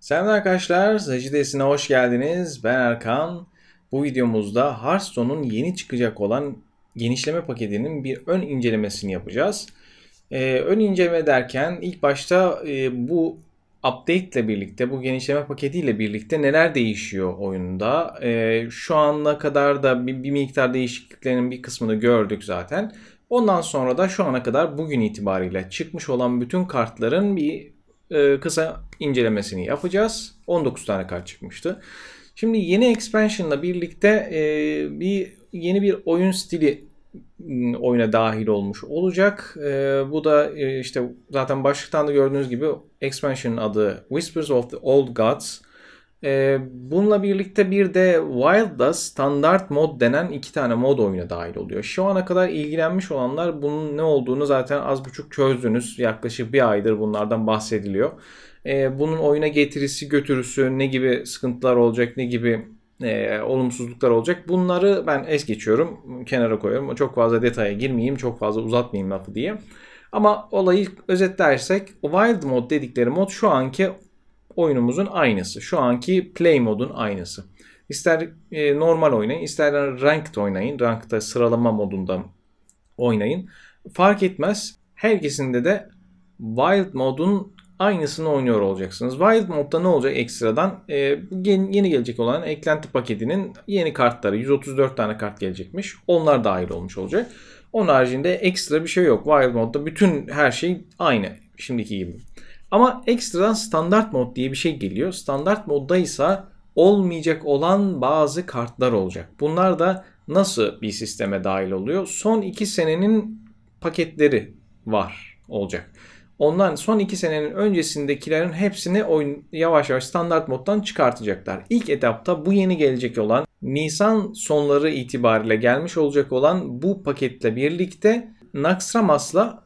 Selam arkadaşlar, Sajide'sine hoş geldiniz. Ben Erkan. Bu videomuzda Hearthstone'un yeni çıkacak olan genişleme paketinin bir ön incelemesini yapacağız. Ee, ön inceleme derken ilk başta e, bu update ile birlikte, bu genişleme paketiyle birlikte neler değişiyor oyunda? E, şu ana kadar da bir, bir miktar değişikliklerin bir kısmını gördük zaten. Ondan sonra da şu ana kadar bugün itibariyle çıkmış olan bütün kartların bir ee, kısa incelemesini yapacağız. 19 tane kart çıkmıştı. Şimdi yeni expansionla birlikte e, bir yeni bir oyun stili oyuna dahil olmuş olacak. E, bu da e, işte zaten başlıktan da gördüğünüz gibi expansion'ın adı Whispers of the Old Gods. E, bununla birlikte bir de Wild'da standart mod denen iki tane mod oyuna dahil oluyor. Şu ana kadar ilgilenmiş olanlar bunun ne olduğunu zaten az buçuk çözdünüz. Yaklaşık bir aydır bunlardan bahsediliyor. E, bunun oyuna getirisi götürüsü ne gibi sıkıntılar olacak ne gibi e, olumsuzluklar olacak. Bunları ben es geçiyorum kenara koyuyorum. Çok fazla detaya girmeyeyim çok fazla uzatmayayım lafı diye. Ama olayı özetlersek Wild Mod dedikleri mod şu anki oyunumuzun aynısı. Şu anki play modun aynısı. İster e, normal oynayın, ister ranked oynayın. rankta sıralama modunda oynayın. Fark etmez. Herkesinde de wild modun aynısını oynuyor olacaksınız. Wild modda ne olacak ekstradan? E, yeni gelecek olan eklenti paketinin yeni kartları 134 tane kart gelecekmiş. Onlar dahil olmuş olacak. Onun haricinde ekstra bir şey yok. Wild modda bütün her şey aynı şimdiki gibi. Ama ekstradan standart mod diye bir şey geliyor. Standart modda ise olmayacak olan bazı kartlar olacak. Bunlar da nasıl bir sisteme dahil oluyor? Son 2 senenin paketleri var olacak. Ondan son 2 senenin öncesindekilerin hepsini oyun yavaş yavaş standart moddan çıkartacaklar. İlk etapta bu yeni gelecek olan Nisan sonları itibariyle gelmiş olacak olan bu paketle birlikte Naxxramas'la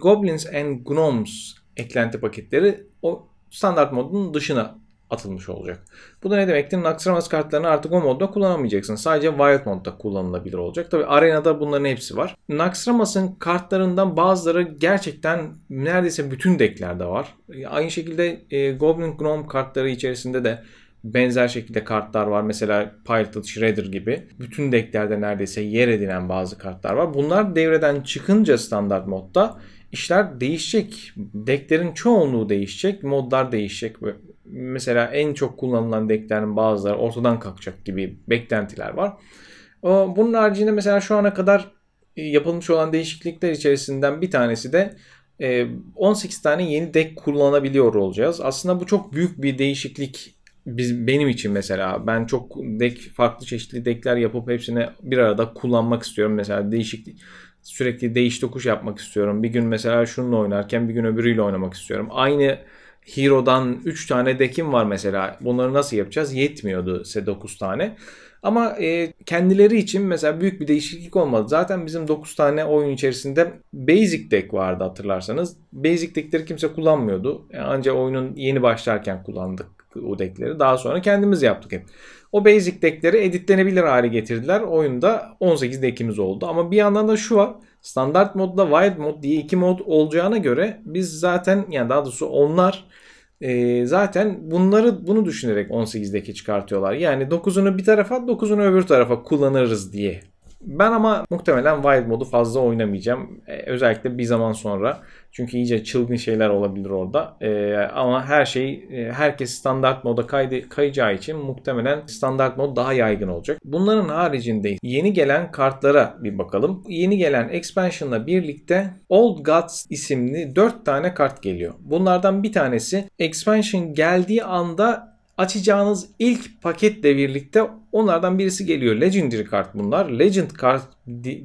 Goblins and Gnomes eklenti paketleri o standart modun dışına atılmış olacak. Bu da ne demektir? Naxxramas kartlarını artık o modda kullanamayacaksın. Sadece Wild modda kullanılabilir olacak. Tabi Arena'da bunların hepsi var. Naxxramas'ın kartlarından bazıları gerçekten neredeyse bütün decklerde var. Aynı şekilde e, Goblin Gnome kartları içerisinde de benzer şekilde kartlar var. Mesela Pilot Shredder gibi. Bütün decklerde neredeyse yer edinen bazı kartlar var. Bunlar devreden çıkınca standart modda işler değişecek. Decklerin çoğunluğu değişecek. Modlar değişecek. Mesela en çok kullanılan decklerin bazıları ortadan kalkacak gibi beklentiler var. Ee, bunun haricinde mesela şu ana kadar e, yapılmış olan değişiklikler içerisinden bir tanesi de 18 e, tane yeni deck kullanabiliyor olacağız. Aslında bu çok büyük bir değişiklik biz benim için mesela ben çok deck farklı çeşitli deckler yapıp hepsini bir arada kullanmak istiyorum. Mesela değişik Sürekli değiş tokuş yapmak istiyorum. Bir gün mesela şununla oynarken bir gün öbürüyle oynamak istiyorum. Aynı Hero'dan 3 tane deck'im var mesela. Bunları nasıl yapacağız? Yetmiyordu size 9 tane. Ama e, kendileri için mesela büyük bir değişiklik olmadı. Zaten bizim 9 tane oyun içerisinde basic deck vardı hatırlarsanız. Basic deckleri kimse kullanmıyordu. Yani e, ancak oyunun yeni başlarken kullandık o deckleri. Daha sonra kendimiz yaptık hep. O basic deckleri editlenebilir hale getirdiler. Oyunda 18 deckimiz oldu. Ama bir yandan da şu var. Standart modda wild mod diye iki mod olacağına göre biz zaten yani daha doğrusu onlar e, zaten bunları bunu düşünerek 18 deki çıkartıyorlar. Yani 9'unu bir tarafa 9'unu öbür tarafa kullanırız diye ben ama muhtemelen Wild modu fazla oynamayacağım. Ee, özellikle bir zaman sonra. Çünkü iyice çılgın şeyler olabilir orada. Ee, ama her şey e, herkes standart moda kaydı, kayacağı için muhtemelen standart mod daha yaygın olacak. Bunların haricinde yeni gelen kartlara bir bakalım. Yeni gelen expansionla birlikte Old Gods isimli 4 tane kart geliyor. Bunlardan bir tanesi expansion geldiği anda açacağınız ilk paketle birlikte onlardan birisi geliyor. Legendary kart bunlar. Legend kart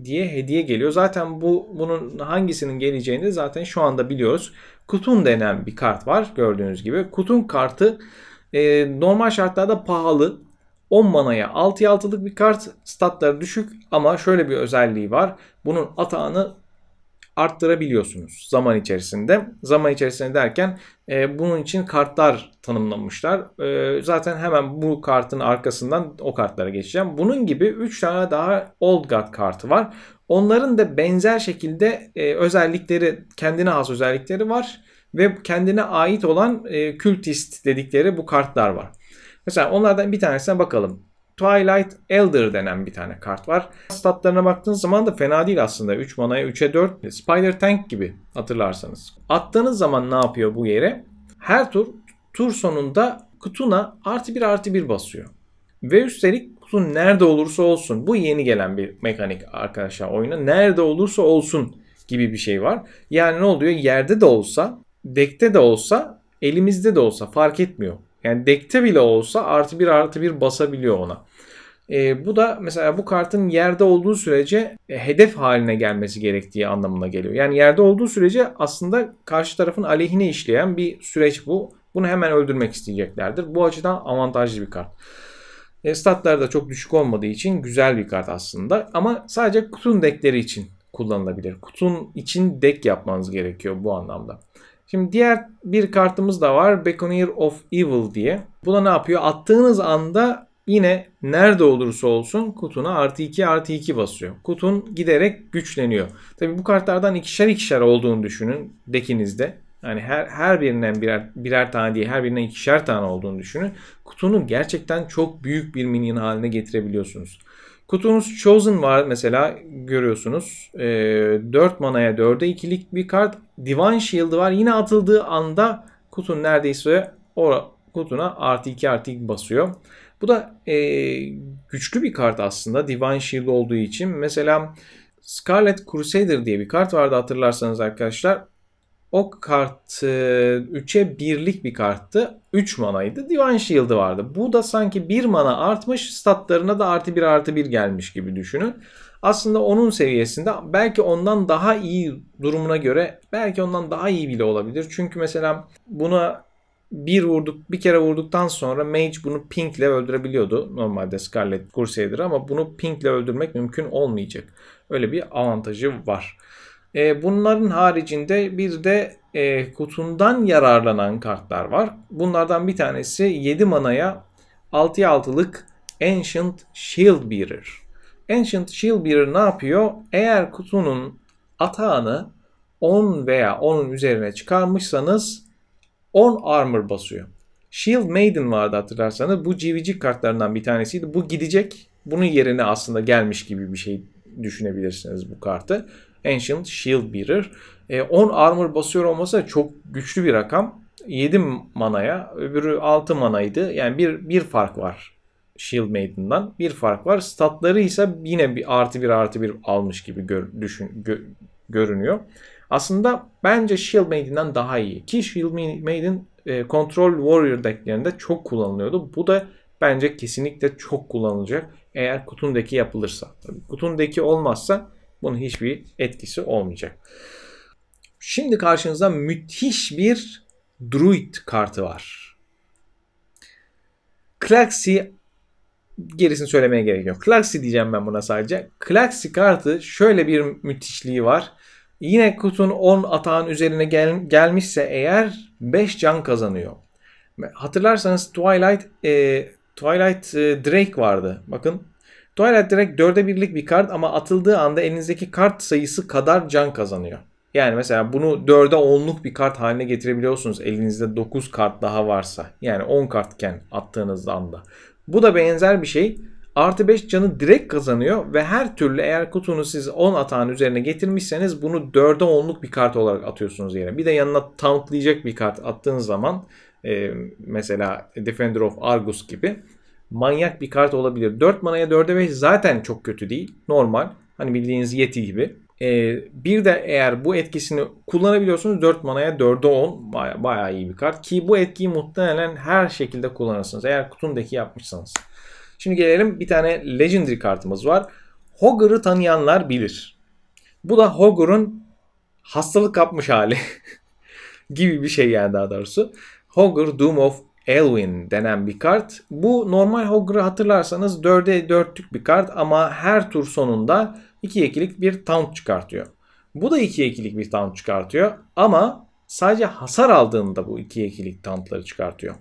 diye hediye geliyor. Zaten bu bunun hangisinin geleceğini zaten şu anda biliyoruz. Kutun denen bir kart var gördüğünüz gibi. Kutun kartı e, normal şartlarda pahalı. 10 manaya 6'ya 6'lık bir kart. Statları düşük ama şöyle bir özelliği var. Bunun atağını arttırabiliyorsunuz zaman içerisinde. Zaman içerisinde derken e, bunun için kartlar tanımlamışlar. E, zaten hemen bu kartın arkasından o kartlara geçeceğim. Bunun gibi 3 tane daha Old God kartı var. Onların da benzer şekilde e, özellikleri, kendine has özellikleri var ve kendine ait olan e, kültist dedikleri bu kartlar var. Mesela onlardan bir tanesine bakalım. Twilight Elder denen bir tane kart var. Statlarına baktığınız zaman da fena değil aslında. 3 manaya 3'e 4 Spider Tank gibi hatırlarsanız. Attığınız zaman ne yapıyor bu yere? Her tur tur sonunda kutuna artı bir artı bir basıyor. Ve üstelik kutu nerede olursa olsun. Bu yeni gelen bir mekanik arkadaşlar oyuna. Nerede olursa olsun gibi bir şey var. Yani ne oluyor? Yerde de olsa, dekte de olsa, elimizde de olsa fark etmiyor. Yani dekte bile olsa artı bir artı bir basabiliyor ona. E, bu da mesela bu kartın yerde olduğu sürece e, hedef haline gelmesi gerektiği anlamına geliyor. Yani yerde olduğu sürece aslında karşı tarafın aleyhine işleyen bir süreç bu. Bunu hemen öldürmek isteyeceklerdir. Bu açıdan avantajlı bir kart. E, statları da çok düşük olmadığı için güzel bir kart aslında. Ama sadece kutun dekleri için kullanılabilir. Kutun için dek yapmanız gerekiyor bu anlamda. Şimdi diğer bir kartımız da var. Beckoneer of Evil diye. Bu da ne yapıyor? Attığınız anda yine nerede olursa olsun kutuna artı 2 artı 2 basıyor. Kutun giderek güçleniyor. Tabi bu kartlardan ikişer ikişer olduğunu düşünün dekinizde. Yani her, her birinden birer, birer tane diye her birinden ikişer tane olduğunu düşünün. Kutunu gerçekten çok büyük bir minyon haline getirebiliyorsunuz. Kutumuz Chosen var mesela görüyorsunuz. E, ee, 4 manaya 4'e ikilik bir kart. Divine Shield'ı var. Yine atıldığı anda kutun neredeyse o kutuna artı 2 artı 2 basıyor. Bu da e, güçlü bir kart aslında Divine Shield olduğu için. Mesela Scarlet Crusader diye bir kart vardı hatırlarsanız arkadaşlar. O kart 3'e birlik bir karttı. 3 manaydı. Divine Shield'ı vardı. Bu da sanki 1 mana artmış. Statlarına da artı 1 artı 1 gelmiş gibi düşünün. Aslında onun seviyesinde belki ondan daha iyi durumuna göre belki ondan daha iyi bile olabilir. Çünkü mesela buna bir vurduk bir kere vurduktan sonra Mage bunu pinkle öldürebiliyordu. Normalde Scarlet Crusader ama bunu pinkle öldürmek mümkün olmayacak. Öyle bir avantajı var. E, bunların haricinde bir de e, kutundan yararlanan kartlar var. Bunlardan bir tanesi 7 manaya 6'ya 6'lık Ancient Shield Bearer. Ancient Shield Bearer ne yapıyor? Eğer kutunun atağını 10 veya 10'un üzerine çıkarmışsanız 10 armor basıyor. Shield Maiden vardı hatırlarsanız. Bu civicik kartlarından bir tanesiydi. Bu gidecek. Bunun yerine aslında gelmiş gibi bir şey düşünebilirsiniz bu kartı. Ancient Shield Bearer. E, 10 armor basıyor olmasa çok güçlü bir rakam. 7 manaya, öbürü 6 manaydı. Yani bir, bir fark var Shield Maiden'dan. Bir fark var. Statları ise yine bir artı bir artı bir almış gibi gör, düşün, gö, görünüyor. Aslında bence Shield Maiden'den daha iyi. Ki Shield Maiden e, Control Warrior decklerinde çok kullanılıyordu. Bu da bence kesinlikle çok kullanılacak. Eğer kutundaki yapılırsa. kutundaki olmazsa bunun hiçbir etkisi olmayacak. Şimdi karşınızda müthiş bir Druid kartı var. Klaxi gerisini söylemeye gerek yok. Klaxi diyeceğim ben buna sadece. Klaxi kartı şöyle bir müthişliği var. Yine kutun 10 atağın üzerine gel, gelmişse eğer 5 can kazanıyor. Hatırlarsanız Twilight e, Twilight e, Drake vardı. Bakın Twilight Direct 4'e birlik bir kart ama atıldığı anda elinizdeki kart sayısı kadar can kazanıyor. Yani mesela bunu 4'e 10'luk bir kart haline getirebiliyorsunuz elinizde 9 kart daha varsa. Yani 10 kartken attığınız anda. Bu da benzer bir şey. Artı 5 canı direkt kazanıyor ve her türlü eğer kutunu siz 10 atağın üzerine getirmişseniz bunu 4'e 10'luk bir kart olarak atıyorsunuz yere. Bir de yanına tauntlayacak bir kart attığınız zaman e, mesela Defender of Argus gibi manyak bir kart olabilir. 4 manaya 4'e 5 zaten çok kötü değil. Normal. Hani bildiğiniz Yeti gibi. Ee, bir de eğer bu etkisini kullanabiliyorsunuz 4 manaya 4'e 10 baya, bayağı iyi bir kart. Ki bu etkiyi muhtemelen her şekilde kullanırsınız. Eğer kutundaki yapmışsanız. Şimdi gelelim bir tane Legendary kartımız var. Hogger'ı tanıyanlar bilir. Bu da Hogger'ın hastalık kapmış hali gibi bir şey yani daha doğrusu. Hogger Doom of Elwin denen bir kart. Bu normal Hogger'ı hatırlarsanız 4'e 4'lük bir kart ama her tur sonunda 2'ye 2'lik bir taunt çıkartıyor. Bu da 2'ye 2'lik bir taunt çıkartıyor ama sadece hasar aldığında bu 2'ye 2'lik tauntları çıkartıyor.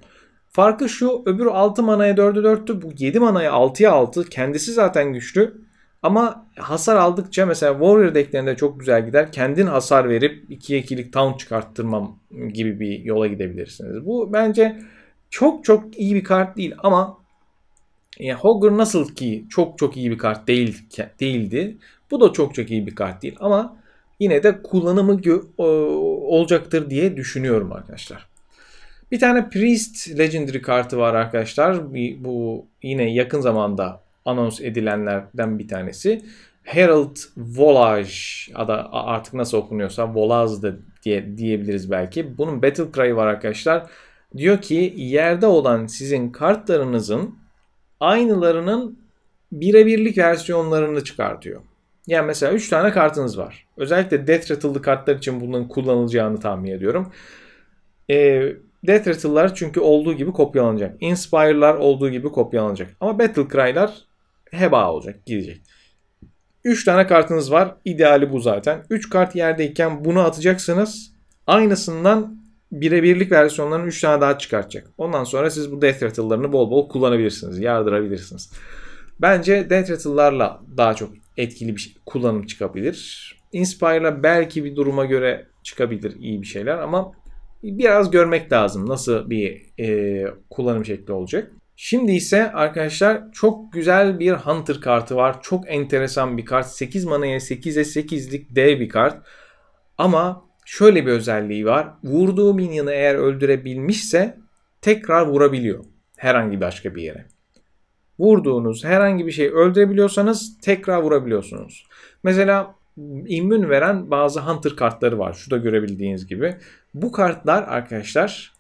Farkı şu öbürü 6 manaya 4'e 4'tü bu 7 manaya 6'ya 6 kendisi zaten güçlü. Ama hasar aldıkça mesela Warrior decklerinde çok güzel gider. Kendin hasar verip 2'ye 2'lik town çıkarttırmam gibi bir yola gidebilirsiniz. Bu bence çok çok iyi bir kart değil ama e, Hogger nasıl ki çok çok iyi bir kart değil değildi. Bu da çok çok iyi bir kart değil ama yine de kullanımı olacaktır diye düşünüyorum arkadaşlar. Bir tane Priest Legendary kartı var arkadaşlar. Bu yine yakın zamanda anons edilenlerden bir tanesi. Herald Volage adı artık nasıl okunuyorsa Volaz diye diyebiliriz belki. Bunun Battle Cry var arkadaşlar diyor ki yerde olan sizin kartlarınızın aynılarının birebirlik versiyonlarını çıkartıyor. Yani mesela 3 tane kartınız var. Özellikle Death Rattle'lı kartlar için bunun kullanılacağını tahmin ediyorum. E, Death Rattle'lar çünkü olduğu gibi kopyalanacak. Inspire'lar olduğu gibi kopyalanacak. Ama Battle Cry'lar heba olacak, gidecek. 3 tane kartınız var. İdeali bu zaten. 3 kart yerdeyken bunu atacaksınız. Aynısından birebirlik versiyonlarının 3 tane daha çıkartacak. Ondan sonra siz bu Death Rattle'larını bol bol kullanabilirsiniz. Yardırabilirsiniz. Bence Death Rattle'larla daha çok etkili bir şey, kullanım çıkabilir. Inspire'la belki bir duruma göre çıkabilir iyi bir şeyler ama biraz görmek lazım nasıl bir e, kullanım şekli olacak. Şimdi ise arkadaşlar çok güzel bir Hunter kartı var. Çok enteresan bir kart. 8 manaya 8'e 8'lik dev bir kart. Ama şöyle bir özelliği var. Vurduğu minyonu eğer öldürebilmişse tekrar vurabiliyor herhangi başka bir yere. Vurduğunuz herhangi bir şeyi öldürebiliyorsanız tekrar vurabiliyorsunuz. Mesela immün veren bazı hunter kartları var. Şurada görebildiğiniz gibi. Bu kartlar arkadaşlar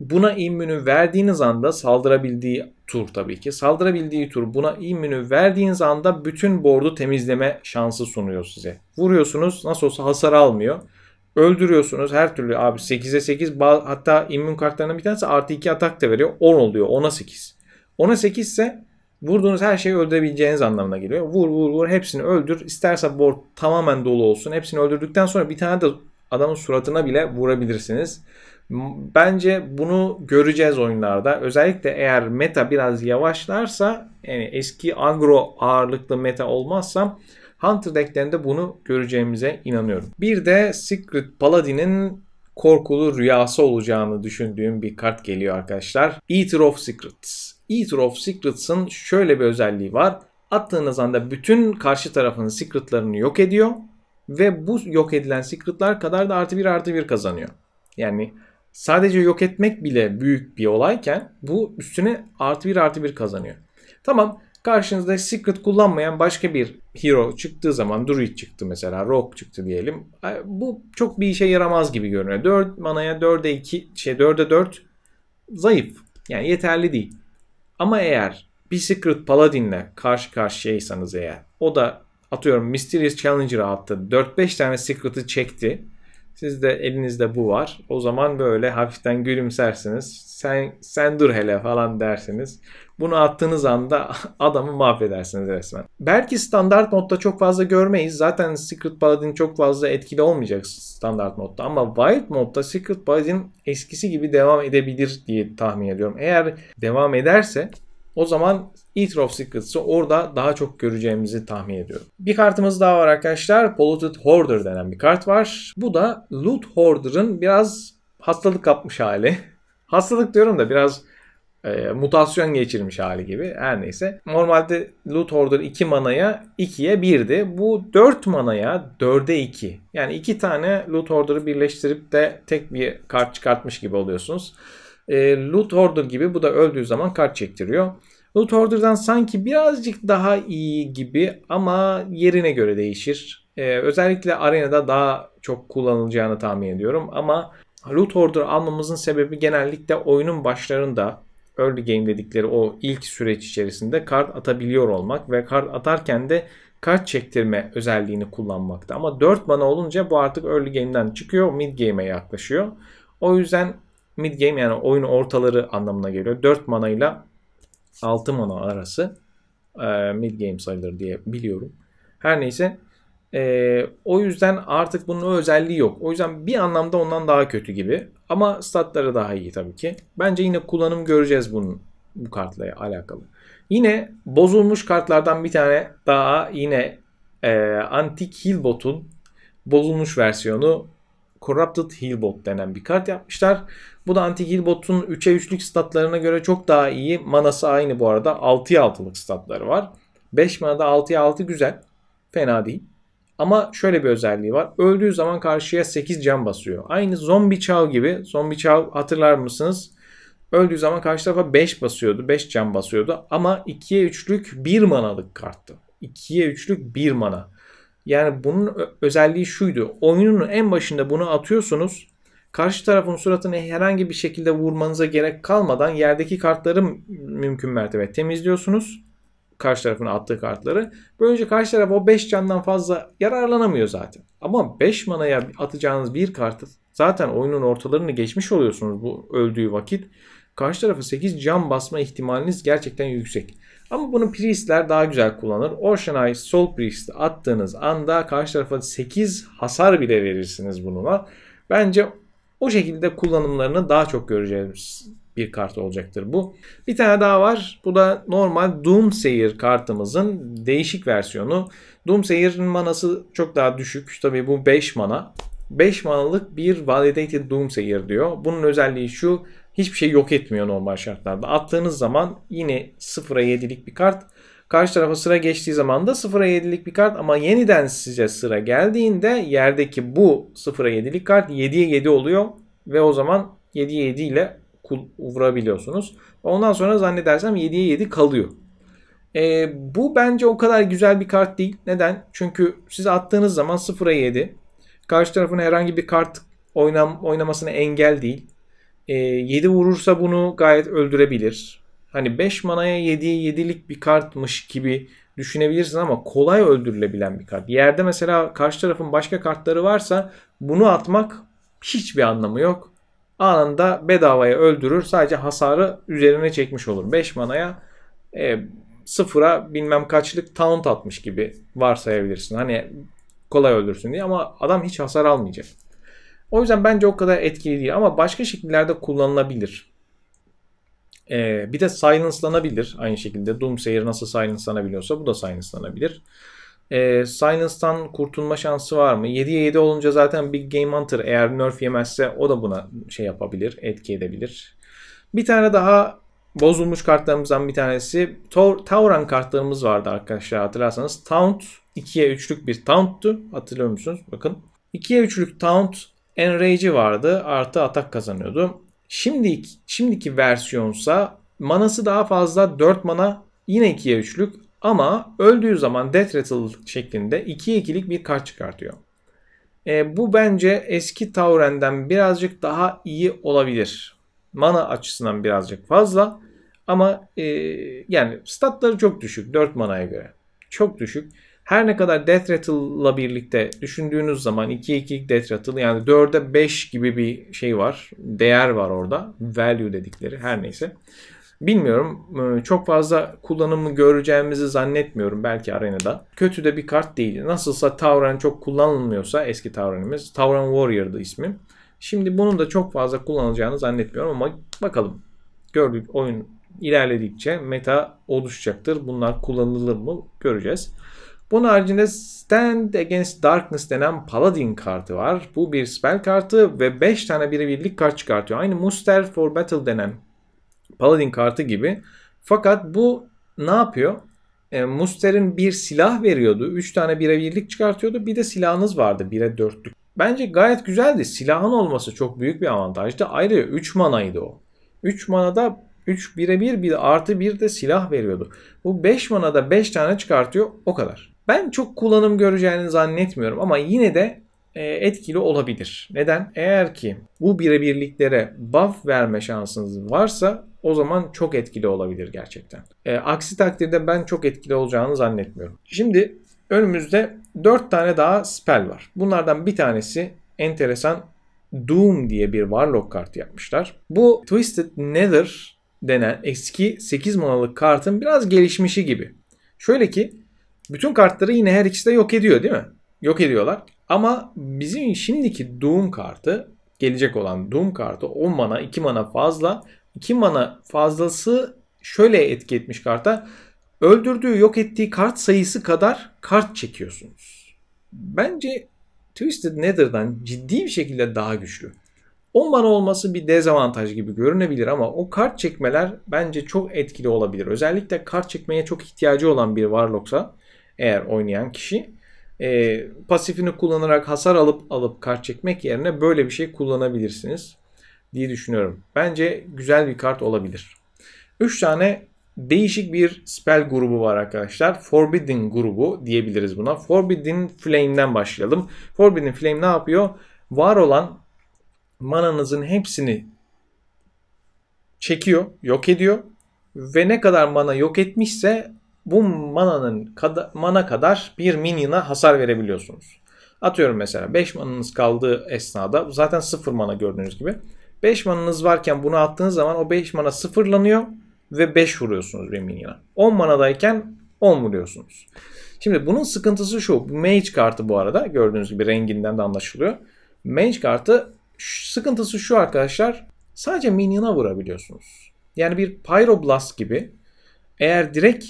Buna immünü verdiğiniz anda saldırabildiği tur tabii ki. Saldırabildiği tur buna immünü verdiğiniz anda bütün bordu temizleme şansı sunuyor size. Vuruyorsunuz nasıl olsa hasar almıyor. Öldürüyorsunuz her türlü abi 8'e 8 hatta immün kartlarının bir tanesi artı 2 atak da veriyor. 10 oluyor 10'a 8. 10'a 8 ise vurduğunuz her şeyi öldürebileceğiniz anlamına geliyor. Vur vur vur hepsini öldür. İsterse board tamamen dolu olsun. Hepsini öldürdükten sonra bir tane de adamın suratına bile vurabilirsiniz. Bence bunu göreceğiz oyunlarda. Özellikle eğer meta biraz yavaşlarsa yani eski agro ağırlıklı meta olmazsa Hunter decklerinde bunu göreceğimize inanıyorum. Bir de Secret Paladin'in korkulu rüyası olacağını düşündüğüm bir kart geliyor arkadaşlar. Eater of Secrets. Eater of Secrets'ın şöyle bir özelliği var. Attığınız anda bütün karşı tarafın secretlarını yok ediyor ve bu yok edilen secretlar kadar da artı bir artı bir kazanıyor. Yani sadece yok etmek bile büyük bir olayken bu üstüne artı bir artı bir kazanıyor. Tamam karşınızda secret kullanmayan başka bir hero çıktığı zaman druid çıktı mesela Rogue çıktı diyelim. Bu çok bir işe yaramaz gibi görünüyor. 4 manaya 4'e 2 şey 4'e 4 zayıf. Yani yeterli değil. Ama eğer bir secret paladinle karşı karşıyaysanız eğer o da atıyorum Mysterious Challenger'a attı. 4-5 tane secret'ı çekti siz de elinizde bu var. O zaman böyle hafiften gülümsersiniz. Sen sen dur hele falan dersiniz. Bunu attığınız anda adamı mahvedersiniz resmen. Belki standart modda çok fazla görmeyiz. Zaten Secret Paladin çok fazla etkili olmayacak standart modda. Ama Wild modda Secret Paladin eskisi gibi devam edebilir diye tahmin ediyorum. Eğer devam ederse o zaman Ether of Secrets'ı orada daha çok göreceğimizi tahmin ediyorum. Bir kartımız daha var arkadaşlar. Polluted Hoarder denen bir kart var. Bu da Loot Hoarder'ın biraz hastalık kapmış hali. hastalık diyorum da biraz e, mutasyon geçirmiş hali gibi her neyse. Normalde Loot Hoarder 2 manaya 2'ye 1'di. Bu 4 manaya 4'e 2. Yani 2 tane Loot Hoarder'ı birleştirip de tek bir kart çıkartmış gibi oluyorsunuz. E, Loot Hoarder gibi bu da öldüğü zaman kart çektiriyor. Loot Hoarder'dan sanki birazcık daha iyi gibi ama yerine göre değişir. Ee, özellikle arenada daha çok kullanılacağını tahmin ediyorum ama Loot Hoarder almamızın sebebi genellikle oyunun başlarında early game dedikleri o ilk süreç içerisinde kart atabiliyor olmak ve kart atarken de kart çektirme özelliğini kullanmakta. Ama 4 mana olunca bu artık early game'den çıkıyor, mid game'e yaklaşıyor. O yüzden mid game yani oyun ortaları anlamına geliyor. 4 manayla 6 mana arası e, mid game sayılır diye biliyorum. Her neyse e, o yüzden artık bunun özelliği yok. O yüzden bir anlamda ondan daha kötü gibi. Ama statları daha iyi tabii ki. Bence yine kullanım göreceğiz bunun bu kartla alakalı. Yine bozulmuş kartlardan bir tane daha yine e, Antik Hillbot'un bozulmuş versiyonu Corrupted Hillbot denen bir kart yapmışlar. Bu da anti Gilbot'un 3'e 3'lük statlarına göre çok daha iyi. Manası aynı bu arada. 6'ya 6'lık statları var. 5 manada 6'ya 6 güzel. Fena değil. Ama şöyle bir özelliği var. Öldüğü zaman karşıya 8 can basıyor. Aynı zombi çav gibi. Zombi çav hatırlar mısınız? Öldüğü zaman karşı tarafa 5 basıyordu. 5 can basıyordu. Ama 2'ye 3'lük 1 manalık karttı. 2'ye 3'lük 1 mana. Yani bunun özelliği şuydu. Oyunun en başında bunu atıyorsunuz. Karşı tarafın suratını herhangi bir şekilde vurmanıza gerek kalmadan yerdeki kartları mümkün mertebe temizliyorsunuz. Karşı tarafın attığı kartları. Böylece karşı taraf o 5 candan fazla yararlanamıyor zaten. Ama 5 manaya atacağınız bir kartı zaten oyunun ortalarını geçmiş oluyorsunuz bu öldüğü vakit. Karşı tarafı 8 can basma ihtimaliniz gerçekten yüksek. Ama bunu priestler daha güzel kullanır. Ocean Eye Soul Priest'i attığınız anda karşı tarafa 8 hasar bile verirsiniz bununla. Bence o şekilde kullanımlarını daha çok göreceğimiz bir kart olacaktır bu. Bir tane daha var. Bu da normal Doomsayer kartımızın değişik versiyonu. Doomsayer'ın manası çok daha düşük. Tabii bu 5 mana. 5 manalık bir Validated Doomsayer diyor. Bunun özelliği şu. Hiçbir şey yok etmiyor normal şartlarda. Attığınız zaman yine 0'a 7'lik bir kart Karşı tarafa sıra geçtiği zaman da 0'a 7'lik bir kart ama yeniden size sıra geldiğinde yerdeki bu 0'a 7'lik kart 7'ye 7 oluyor ve o zaman 7'ye 7 ile vurabiliyorsunuz. Ondan sonra zannedersem 7'ye 7 kalıyor. E, bu bence o kadar güzel bir kart değil. Neden? Çünkü siz attığınız zaman 0'a 7. Karşı tarafın herhangi bir kart oynam, oynamasına engel değil. E, ee, 7 vurursa bunu gayet öldürebilir hani 5 manaya 7'ye 7'lik bir kartmış gibi düşünebilirsin ama kolay öldürülebilen bir kart. Yerde mesela karşı tarafın başka kartları varsa bunu atmak hiçbir anlamı yok. Anında bedavaya öldürür. Sadece hasarı üzerine çekmiş olur. 5 manaya e, sıfıra bilmem kaçlık taunt atmış gibi varsayabilirsin. Hani kolay öldürsün diye ama adam hiç hasar almayacak. O yüzden bence o kadar etkili değil ama başka şekillerde kullanılabilir. Ee, bir de silence'lanabilir aynı şekilde. Doomsayer nasıl silence'lanabiliyorsa bu da silence'lanabilir. Ee, silence'tan kurtulma şansı var mı? 7'ye 7 olunca zaten Big Game Hunter eğer nerf yemezse o da buna şey yapabilir, etki edebilir. Bir tane daha bozulmuş kartlarımızdan bir tanesi Tor Tauran kartlarımız vardı arkadaşlar hatırlarsanız. Taunt 2'ye 3'lük bir Taunt'tu. Hatırlıyor musunuz? Bakın. 2'ye 3'lük Taunt Enrage'i vardı. Artı atak kazanıyordu. Şimdiki, şimdiki versiyonsa manası daha fazla 4 mana yine 2'ye 3'lük ama öldüğü zaman Death Rattle şeklinde 2'ye 2'lik bir kart çıkartıyor. E, bu bence eski Tauren'den birazcık daha iyi olabilir. Mana açısından birazcık fazla ama e, yani statları çok düşük 4 manaya göre. Çok düşük. Her ne kadar Death Rattle'la birlikte düşündüğünüz zaman 2-2 Death Rattle yani 4'e 5 gibi bir şey var. Değer var orada. Value dedikleri her neyse. Bilmiyorum. E, çok fazla kullanımı göreceğimizi zannetmiyorum belki arenada. Kötü de bir kart değil. Nasılsa Tauren çok kullanılmıyorsa eski Tauren'imiz. Tauren Warrior'dı ismi. Şimdi bunun da çok fazla kullanılacağını zannetmiyorum ama bakalım. Gördük oyun ilerledikçe meta oluşacaktır. Bunlar kullanılır mı göreceğiz. Bunun haricinde Stand Against Darkness denen Paladin kartı var. Bu bir spell kartı ve 5 tane biri birlik kart çıkartıyor. Aynı Muster for Battle denen Paladin kartı gibi. Fakat bu ne yapıyor? E, Muster'in bir silah veriyordu. 3 tane bire birlik çıkartıyordu. Bir de silahınız vardı bire dörtlük. Bence gayet güzeldi. Silahın olması çok büyük bir avantajdı. Ayrıca 3 manaydı o. 3 manada 3 bire 1 bir artı 1 de silah veriyordu. Bu 5 manada 5 tane çıkartıyor o kadar. Ben çok kullanım göreceğini zannetmiyorum ama yine de e, etkili olabilir. Neden? Eğer ki bu birebirliklere buff verme şansınız varsa o zaman çok etkili olabilir gerçekten. E, aksi takdirde ben çok etkili olacağını zannetmiyorum. Şimdi önümüzde 4 tane daha spell var. Bunlardan bir tanesi enteresan Doom diye bir Warlock kartı yapmışlar. Bu Twisted Nether denen eski 8 manalık kartın biraz gelişmişi gibi. Şöyle ki bütün kartları yine her ikisi de yok ediyor değil mi? Yok ediyorlar. Ama bizim şimdiki Doom kartı gelecek olan Doom kartı 10 mana 2 mana fazla. 2 mana fazlası şöyle etki etmiş karta. Öldürdüğü yok ettiği kart sayısı kadar kart çekiyorsunuz. Bence Twisted Nether'dan ciddi bir şekilde daha güçlü. 10 mana olması bir dezavantaj gibi görünebilir ama o kart çekmeler bence çok etkili olabilir. Özellikle kart çekmeye çok ihtiyacı olan bir Warlock'sa eğer oynayan kişi e, pasifini kullanarak hasar alıp alıp kart çekmek yerine böyle bir şey kullanabilirsiniz diye düşünüyorum. Bence güzel bir kart olabilir. 3 tane değişik bir spell grubu var arkadaşlar. Forbidden grubu diyebiliriz buna. Forbidden Flame'den başlayalım. Forbidden Flame ne yapıyor? Var olan mananızın hepsini çekiyor, yok ediyor ve ne kadar mana yok etmişse bu mananın kada, mana kadar bir minyona hasar verebiliyorsunuz. Atıyorum mesela 5 mananız kaldığı esnada zaten 0 mana gördüğünüz gibi. 5 mananız varken bunu attığınız zaman o 5 mana sıfırlanıyor ve 5 vuruyorsunuz bir minyona. 10 manadayken 10 vuruyorsunuz. Şimdi bunun sıkıntısı şu. mage kartı bu arada gördüğünüz gibi renginden de anlaşılıyor. Mage kartı sıkıntısı şu arkadaşlar. Sadece minyona vurabiliyorsunuz. Yani bir pyroblast gibi eğer direkt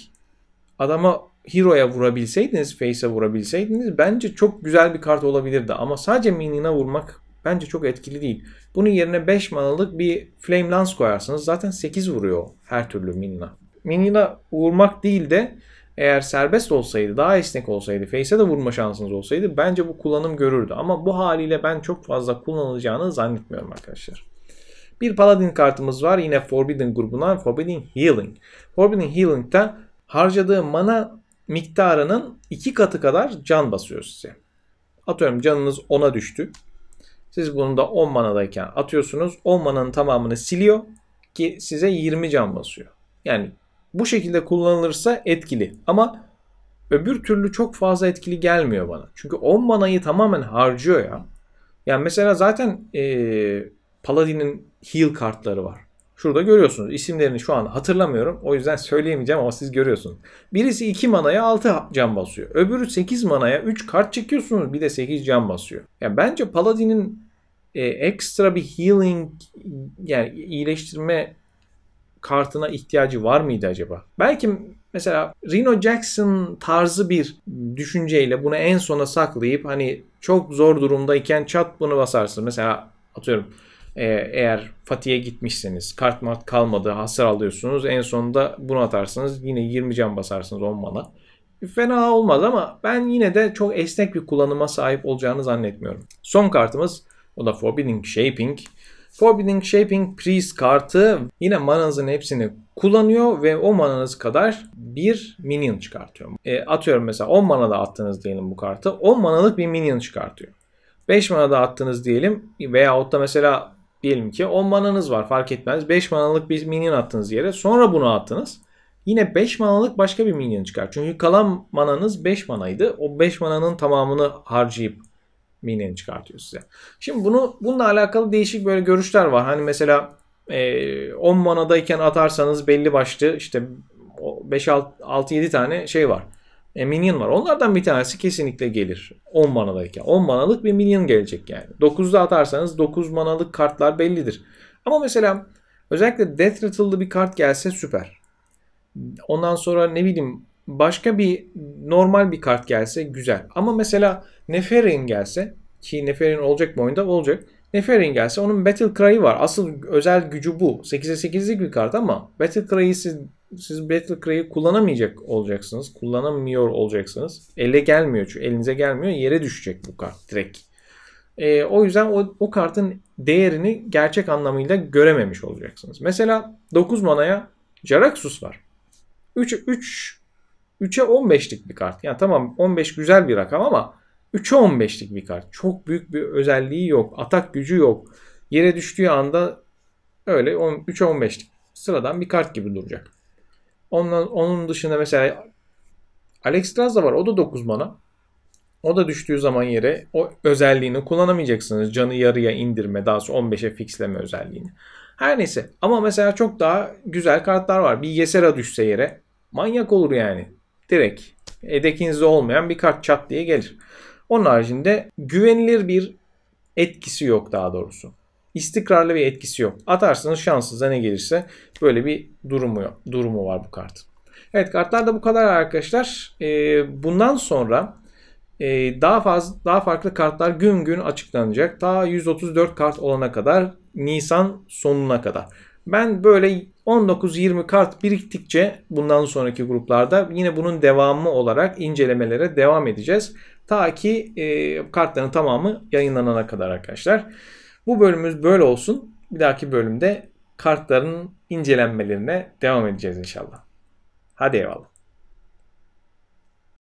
adama Hero'ya vurabilseydiniz, Face'e vurabilseydiniz bence çok güzel bir kart olabilirdi. Ama sadece Minion'a vurmak bence çok etkili değil. Bunun yerine 5 manalık bir Flame Lance koyarsınız. Zaten 8 vuruyor her türlü Minion'a. Minion'a vurmak değil de eğer serbest olsaydı, daha esnek olsaydı, Face'e de vurma şansınız olsaydı bence bu kullanım görürdü. Ama bu haliyle ben çok fazla kullanılacağını zannetmiyorum arkadaşlar. Bir Paladin kartımız var yine Forbidden grubundan Forbidden Healing. Forbidden healing'de harcadığı mana miktarının iki katı kadar can basıyor size. Atıyorum canınız 10'a düştü. Siz bunu da 10 manadayken atıyorsunuz. 10 mananın tamamını siliyor ki size 20 can basıyor. Yani bu şekilde kullanılırsa etkili ama öbür türlü çok fazla etkili gelmiyor bana. Çünkü 10 manayı tamamen harcıyor ya. Yani mesela zaten ee, Paladin'in heal kartları var. Şurada görüyorsunuz. İsimlerini şu an hatırlamıyorum. O yüzden söyleyemeyeceğim ama siz görüyorsunuz. Birisi 2 manaya 6 can basıyor. Öbürü 8 manaya 3 kart çekiyorsunuz. Bir de 8 can basıyor. Yani bence Paladin'in e, ekstra bir healing yani iyileştirme kartına ihtiyacı var mıydı acaba? Belki mesela Reno Jackson tarzı bir düşünceyle bunu en sona saklayıp hani çok zor durumdayken çat bunu basarsın. Mesela atıyorum e, eğer Fatih'e gitmişseniz kart mart kalmadı hasar alıyorsunuz en sonunda bunu atarsınız yine 20 can basarsınız 10 mana. Fena olmaz ama ben yine de çok esnek bir kullanıma sahip olacağını zannetmiyorum. Son kartımız o da Forbidding Shaping. Forbidding Shaping Priest kartı yine mananızın hepsini kullanıyor ve o mananız kadar bir minion çıkartıyor. E, atıyorum mesela 10 mana da attınız diyelim bu kartı. 10 manalık bir minion çıkartıyor. 5 mana da attınız diyelim veyahut da mesela diyelim ki 10 mananız var fark etmez. 5 manalık bir minion attınız yere. Sonra bunu attınız. Yine 5 manalık başka bir minyon çıkar. Çünkü kalan mananız 5 manaydı. O 5 mananın tamamını harcayıp minyon çıkartıyor size. Şimdi bunu bununla alakalı değişik böyle görüşler var. Hani mesela 10 e, manadayken atarsanız belli başlı işte 5 6 7 tane şey var e, minion var. Onlardan bir tanesi kesinlikle gelir. 10 manadayken. 10 manalık bir minion gelecek yani. 9'da atarsanız 9 manalık kartlar bellidir. Ama mesela özellikle Death Rattle'lı bir kart gelse süper. Ondan sonra ne bileyim başka bir normal bir kart gelse güzel. Ama mesela Neferin gelse ki Neferin olacak mı oyunda? Olacak. Neferin gelse onun Battle Cry'ı var. Asıl özel gücü bu. 8'e 8'lik bir kart ama Battle Cry'ı siz siz Battle Cray'i kullanamayacak olacaksınız. Kullanamıyor olacaksınız. Ele gelmiyor çünkü elinize gelmiyor. Yere düşecek bu kart direkt. E, o yüzden o, o kartın değerini gerçek anlamıyla görememiş olacaksınız. Mesela 9 manaya Jaraxus var. 3 3 3'e 15'lik bir kart. Yani tamam 15 güzel bir rakam ama 3'e 15'lik bir kart. Çok büyük bir özelliği yok. Atak gücü yok. Yere düştüğü anda öyle 3'e 15'lik sıradan bir kart gibi duracak. Onun, onun dışında mesela Alex da var. O da 9 mana. O da düştüğü zaman yere o özelliğini kullanamayacaksınız. Canı yarıya indirme, daha sonra 15'e fixleme özelliğini. Her neyse. Ama mesela çok daha güzel kartlar var. Bir Yesera düşse yere manyak olur yani. Direkt edekinizde olmayan bir kart çat diye gelir. Onun haricinde güvenilir bir etkisi yok daha doğrusu istikrarlı bir etkisi yok. Atarsanız şansınıza ne gelirse böyle bir durumu yok, durumu var bu kartın. Evet kartlar da bu kadar arkadaşlar. Ee, bundan sonra e, daha fazla daha farklı kartlar gün gün açıklanacak. Ta 134 kart olana kadar Nisan sonuna kadar. Ben böyle 19-20 kart biriktikçe bundan sonraki gruplarda yine bunun devamı olarak incelemelere devam edeceğiz. Ta ki e, kartların tamamı yayınlanana kadar arkadaşlar. Bu bölümümüz böyle olsun. Bir dahaki bölümde kartların incelenmelerine devam edeceğiz inşallah. Hadi eyvallah.